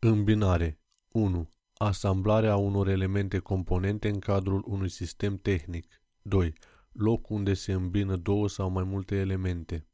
Îmbinare 1. Asamblarea unor elemente componente în cadrul unui sistem tehnic. 2. Loc unde se îmbină două sau mai multe elemente.